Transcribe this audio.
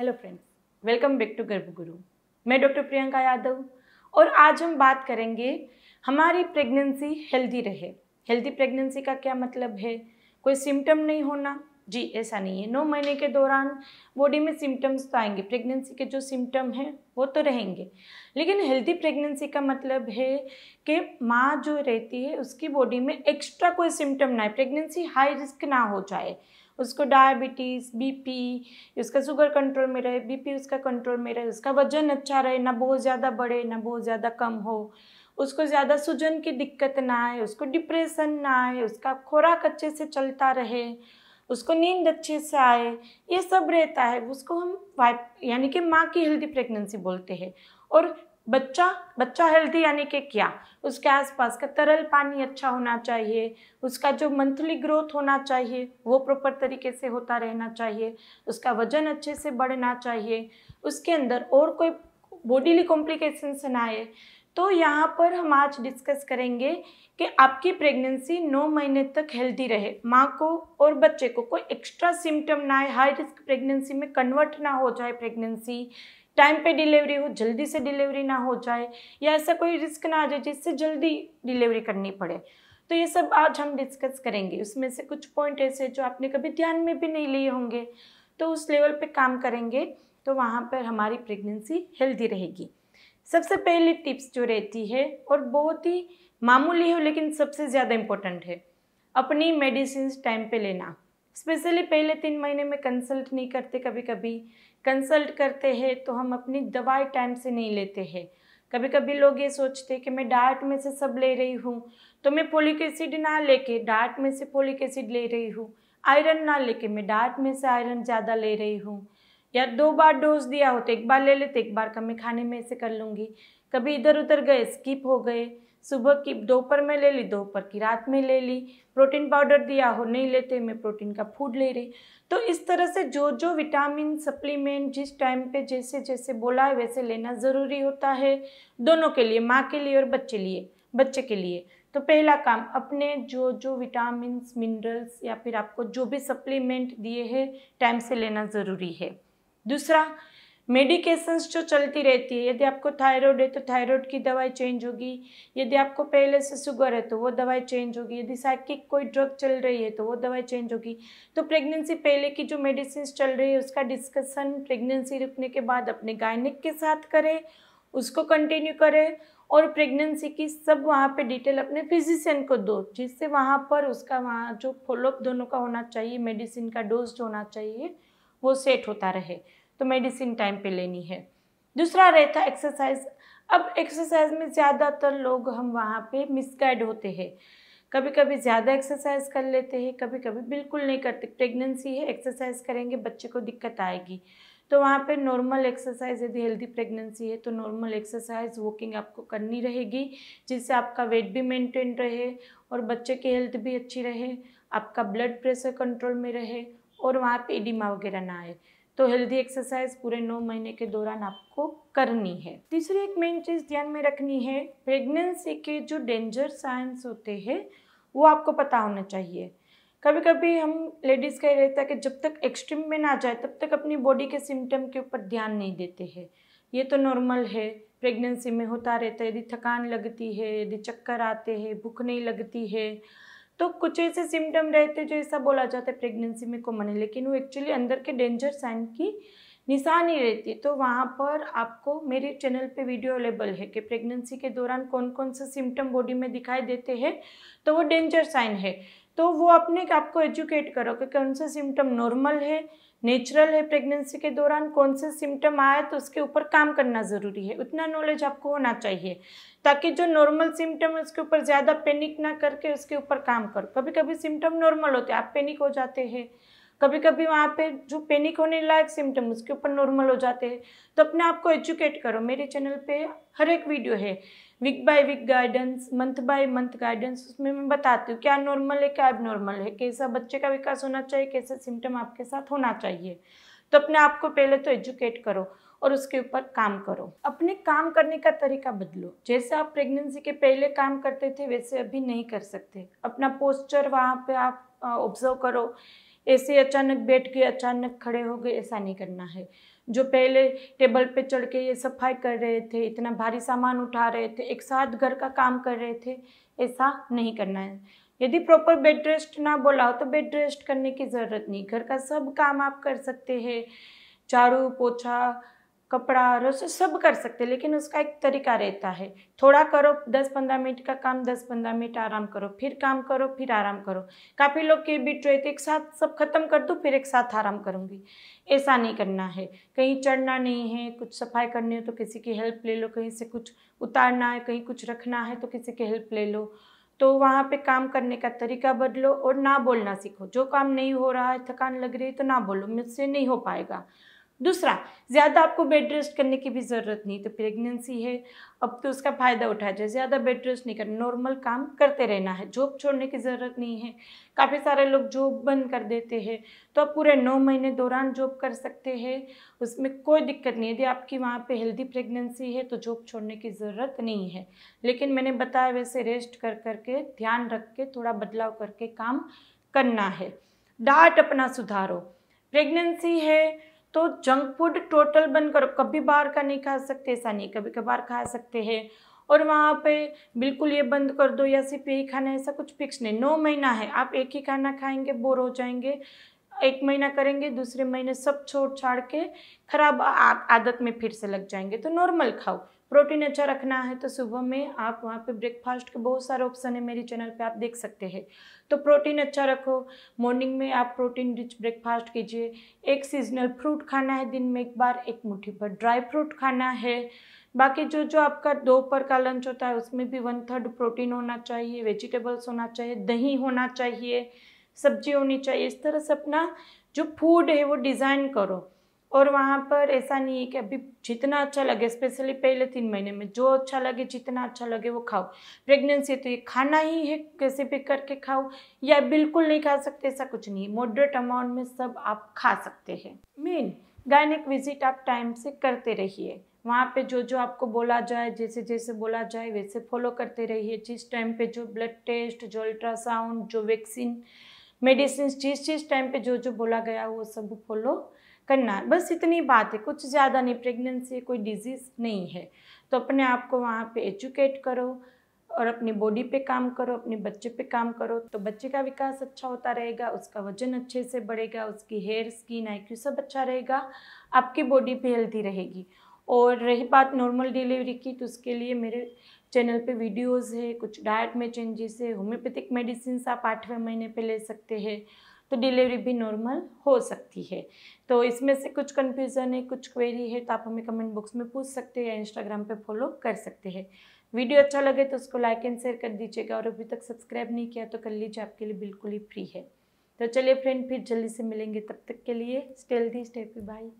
hello friends welcome back to Garbhguru मैं doctor Priyanka Yadav और आज हम बात करेंगे हमारी प्रेगनेंसी हेल्दी रहे हेल्दी प्रेगनेंसी का क्या मतलब है कोई सिम्टम नहीं होना जी ऐसा नहीं है नौ महीने के दौरान बॉडी में सिम्टम्स तो आएंगे प्रेगनेंसी के जो सिम्टम हैं वो तो रहेंगे लेकिन हेल्दी प्रेगनेंसी का मतलब है कि माँ जो रहती है उसकी बॉडी में एक्स्ट्रा कोई सिम्टम ना है प्रेगनेंसी हाई रिस्क ना हो जाए उसको डायबिटीज़ बीपी उसका शुगर कंट्रोल में रहे बीपी उसका कंट्रोल में रहे उसका वजन अच्छा रहे ना बहुत ज़्यादा बढ़े ना बहुत ज़्यादा कम हो उसको ज़्यादा सूजन की दिक्कत ना आए उसको डिप्रेशन ना आए उसका खुराक अच्छे से चलता रहे उसको नींद अच्छे से आए ये सब रहता है उसको हम वाइप यानी कि माँ की हेल्दी प्रेगनेंसी बोलते हैं और बच्चा बच्चा हेल्दी यानी कि क्या उसके आसपास का तरल पानी अच्छा होना चाहिए उसका जो मंथली ग्रोथ होना चाहिए वो प्रॉपर तरीके से होता रहना चाहिए उसका वजन अच्छे से बढ़ना चाहिए उसके अंदर और कोई बॉडीली कॉम्प्लिकेशंस ना आए तो यहाँ पर हम आज डिस्कस करेंगे कि आपकी प्रेगनेंसी 9 महीने तक हेल्दी रहे माँ को और बच्चे को कोई एक्स्ट्रा सिम्टम ना आए हाई रिस्क प्रेगनेंसी में कन्वर्ट ना हो जाए प्रेगनेंसी टाइम पे डिलीवरी हो जल्दी से डिलीवरी ना हो जाए या ऐसा कोई रिस्क ना आ जाए जिससे जल्दी डिलीवरी करनी पड़े तो ये सब आज हम डिस्कस करेंगे उसमें से कुछ पॉइंट ऐसे जो आपने कभी ध्यान में भी नहीं लिए होंगे तो उस लेवल पे काम करेंगे तो वहाँ पर हमारी प्रेगनेंसी हेल्दी रहेगी सबसे पहली टिप्स जो रहती है और बहुत ही मामूली हो लेकिन सबसे ज़्यादा इम्पोर्टेंट है अपनी मेडिसिन टाइम पे लेना स्पेशली पहले तीन महीने में कंसल्ट नहीं करते कभी कभी कंसल्ट करते हैं तो हम अपनी दवाई टाइम से नहीं लेते हैं कभी कभी लोग ये सोचते हैं कि मैं डाइट में से सब ले रही हूँ तो मैं पोलिक एसिड ना लेके डाइट में से पोलिक एसिड ले रही हूँ आयरन ना लेके मैं डाइट में से आयरन ज़्यादा ले रही हूँ या दो बार डोज दिया हो तो एक बार ले लेते एक बार कमी खाने में ऐसे कर लूँगी कभी इधर उधर गए स्किप हो गए सुबह की दोपहर में ले ली दोपहर की रात में ले ली प्रोटीन पाउडर दिया हो नहीं लेते मैं प्रोटीन का फूड ले रही तो इस तरह से जो जो विटामिन सप्लीमेंट जिस टाइम पे जैसे जैसे बोला है वैसे लेना ज़रूरी होता है दोनों के लिए माँ के लिए और बच्चे लिए बच्चे के लिए तो पहला काम अपने जो जो विटामिन मिनरल्स या फिर आपको जो भी सप्लीमेंट दिए हैं टाइम से लेना ज़रूरी है दूसरा मेडिकेशंस जो चलती रहती है यदि आपको थायराइड है तो थायराइड की दवाई चेंज होगी यदि आपको पहले से शुगर है तो वो दवाई चेंज होगी यदि साइकिक कोई ड्रग चल रही है तो वो दवाई चेंज होगी तो प्रेगनेंसी पहले की जो मेडिसिन चल रही है उसका डिस्कशन प्रेगनेंसी रुकने के बाद अपने गायनिक के साथ करें उसको कंटिन्यू करें और प्रेगनेंसी की सब वहाँ पे डिटेल अपने फिजिशियन को दो जिससे वहाँ पर उसका वहाँ जो फॉलोअप दोनों का होना चाहिए मेडिसिन का डोज जो होना चाहिए वो सेट होता रहे तो मेडिसिन टाइम पे लेनी है दूसरा रहता एक्सरसाइज अब एक्सरसाइज में ज़्यादातर लोग हम वहाँ पे मिसगाइड होते हैं कभी कभी ज़्यादा एक्सरसाइज कर लेते हैं कभी कभी बिल्कुल नहीं करते प्रेगनेंसी है एक्सरसाइज करेंगे बच्चे को दिक्कत आएगी तो वहाँ पे नॉर्मल एक्सरसाइज यदि हेल्दी प्रेगनेंसी है तो नॉर्मल एक्सरसाइज वॉकिंग आपको करनी रहेगी जिससे आपका वेट भी मेंटेन रहे और बच्चे की हेल्थ भी अच्छी रहे आपका ब्लड प्रेशर कंट्रोल में रहे और वहाँ पे एडिमा वगैरह ना आए तो हेल्दी एक्सरसाइज पूरे नौ महीने के दौरान आपको करनी है तीसरी एक मेन चीज़ ध्यान में रखनी है प्रेगनेंसी के जो डेंजर साइंस होते हैं वो आपको पता होना चाहिए कभी कभी हम लेडीज़ का ही रहता है कि जब तक एक्सट्रीम में ना जाए तब तक अपनी बॉडी के सिम्टम के ऊपर ध्यान नहीं देते हैं ये तो नॉर्मल है प्रेगनेंसी में होता रहता है यदि थकान लगती है यदि चक्कर आते हैं भूख नहीं लगती है तो कुछ ऐसे सिम्टम रहते जो ऐसा बोला जाता है प्रेगनेंसी में कॉमन है लेकिन वो एक्चुअली अंदर के डेंजर साइन की निशानी रहती तो वहाँ पर आपको मेरे चैनल पे वीडियो अवेलेबल है कि प्रेगनेंसी के दौरान कौन कौन से सिम्टम बॉडी में दिखाई देते हैं तो वो डेंजर साइन है तो वो अपने आपको एजुकेट करो कि कौन सा सिम्टम नॉर्मल है नेचुरल है प्रेगनेंसी के दौरान कौन से सिम्टम आए तो उसके ऊपर काम करना ज़रूरी है उतना नॉलेज आपको होना चाहिए ताकि जो नॉर्मल सिम्टम है उसके ऊपर ज़्यादा पैनिक ना करके उसके ऊपर काम करो कभी कभी सिम्टम नॉर्मल होते हैं आप पैनिक हो जाते हैं कभी कभी वहाँ पे जो पैनिक होने लायक सिम्टम उसके ऊपर नॉर्मल हो जाते हैं तो अपने आप को एजुकेट करो मेरे चैनल पे हर एक वीडियो है week by week guidance month by month guidance उसमें मैं बताती हूँ क्या नॉर्मल है क्या अब नॉर्मल है कैसा बच्चे का विकास होना चाहिए कैसे सिम्टम आपके साथ होना चाहिए तो अपने आप को पहले तो एजुकेट करो और उसके ऊपर काम करो अपने काम करने का तरीका बदलो जैसे आप प्रेगनेंसी के पहले काम करते थे वैसे अभी नहीं कर सकते अपना पोस्चर वहाँ पे आप ऑब्जर्व करो ऐसे अचानक बैठ गए अचानक खड़े हो गए ऐसा नहीं करना है जो पहले टेबल पे चढ़ के ये सफाई कर रहे थे इतना भारी सामान उठा रहे थे एक साथ घर का काम कर रहे थे ऐसा नहीं करना है यदि प्रॉपर बेड रेस्ट ना बोला हो तो बेड रेस्ट करने की ज़रूरत नहीं घर का सब काम आप कर सकते हैं झाड़ू पोछा कपड़ा रसो सब कर सकते लेकिन उसका एक तरीका रहता है थोड़ा करो दस पंद्रह मिनट का काम दस पंद्रह मिनट आराम करो फिर काम करो फिर आराम करो काफ़ी लोग के बीच रहते तो एक साथ सब खत्म कर दो फिर एक साथ आराम करूँगी ऐसा नहीं करना है कहीं चढ़ना नहीं है कुछ सफाई करनी हो तो किसी की हेल्प ले लो कहीं से कुछ उतारना है कहीं कुछ रखना है तो किसी की हेल्प ले लो तो वहाँ पर काम करने का तरीका बदलो और ना बोलना सीखो जो काम नहीं हो रहा है थकान लग रही है तो ना बोलो मुझसे नहीं हो पाएगा दूसरा ज़्यादा आपको बेड रेस्ट करने की भी ज़रूरत नहीं तो प्रेगनेंसी है अब तो उसका फ़ायदा उठा जाए ज़्यादा बेड रेस्ट नहीं करना नॉर्मल काम करते रहना है जॉब छोड़ने की ज़रूरत नहीं है काफ़ी सारे लोग जॉब बंद कर देते हैं तो आप पूरे नौ महीने दौरान जॉब कर सकते हैं उसमें कोई दिक्कत नहीं यदि आपकी वहाँ पर हेल्दी प्रेगनेंसी है तो जॉब छोड़ने की ज़रूरत नहीं है लेकिन मैंने बताया वैसे रेस्ट कर करके ध्यान रख के थोड़ा बदलाव करके काम करना है डाट अपना सुधारो प्रेगनेंसी है तो जंक फूड टोटल बनकर कभी बाहर का नहीं खा सकते ऐसा नहीं कभी कभार खा सकते हैं और वहाँ पे बिल्कुल ये बंद कर दो या सिर्फ यही खाना ऐसा कुछ फिक्स नहीं नौ महीना है आप एक ही खाना खाएंगे बोर हो जाएंगे एक महीना करेंगे दूसरे महीने सब छोड़ छाड़ के खराब आदत में फिर से लग जाएंगे तो नॉर्मल खाओ प्रोटीन अच्छा रखना है तो सुबह में आप वहाँ पे ब्रेकफास्ट के बहुत सारे ऑप्शन है मेरी चैनल पे आप देख सकते हैं तो प्रोटीन अच्छा रखो मॉर्निंग में आप प्रोटीन रिच ब्रेकफास्ट कीजिए एक सीजनल फ्रूट खाना है दिन में एक बार एक मुट्ठी पर ड्राई फ्रूट खाना है बाकी जो जो आपका दोपहर का लंच होता है उसमें भी वन थर्ड प्रोटीन होना चाहिए वेजिटेबल्स होना चाहिए दही होना चाहिए सब्जी होनी चाहिए इस तरह से अपना जो फूड है वो डिज़ाइन करो और वहाँ पर ऐसा नहीं है कि अभी जितना अच्छा लगे स्पेशली पहले तीन महीने में जो अच्छा लगे जितना अच्छा लगे वो खाओ प्रेगनेंसी तो ये खाना ही है कैसे भी करके खाओ या बिल्कुल नहीं खा सकते ऐसा कुछ नहीं मॉडरेट अमाउंट में सब आप खा सकते हैं मेन गायनिक विजिट आप टाइम से करते रहिए वहाँ पे जो जो आपको बोला जाए जैसे जैसे बोला जाए वैसे फॉलो करते रहिए जिस टाइम पे जो ब्लड टेस्ट जो अल्ट्रासाउंड जो वैक्सीन मेडिसिन जिस जिस टाइम पे जो जो बोला गया वो सब फॉलो करना है बस इतनी बात है कुछ ज़्यादा नहीं प्रेगनेंसी कोई डिजीज़ नहीं है तो अपने आप को वहाँ पे एजुकेट करो और अपनी बॉडी पे काम करो अपने बच्चे पे काम करो तो बच्चे का विकास अच्छा होता रहेगा उसका वजन अच्छे से बढ़ेगा उसकी हेयर स्किन आई सब अच्छा रहेगा आपकी बॉडी भी हेल्थी रहेगी और रही बात नॉर्मल डिलीवरी की तो उसके लिए मेरे चैनल पे वीडियोस है कुछ डाइट में चेंजेस है होम्योपैथिक मेडिसिन आप आठवें महीने पे ले सकते हैं तो डिलीवरी भी नॉर्मल हो सकती है तो इसमें से कुछ कन्फ्यूज़न है कुछ क्वेरी है तो आप हमें कमेंट बॉक्स में पूछ सकते हैं या इंस्टाग्राम पे फॉलो कर सकते हैं वीडियो अच्छा लगे तो उसको लाइक एंड शेयर कर दीजिएगा और अभी तक सब्सक्राइब नहीं किया तो कर लीजिए आपके लिए बिल्कुल ही फ्री है तो चलिए फ्रेंड फिर जल्दी से मिलेंगे तब तक के लिए स्टेल दी स्टेपी बाई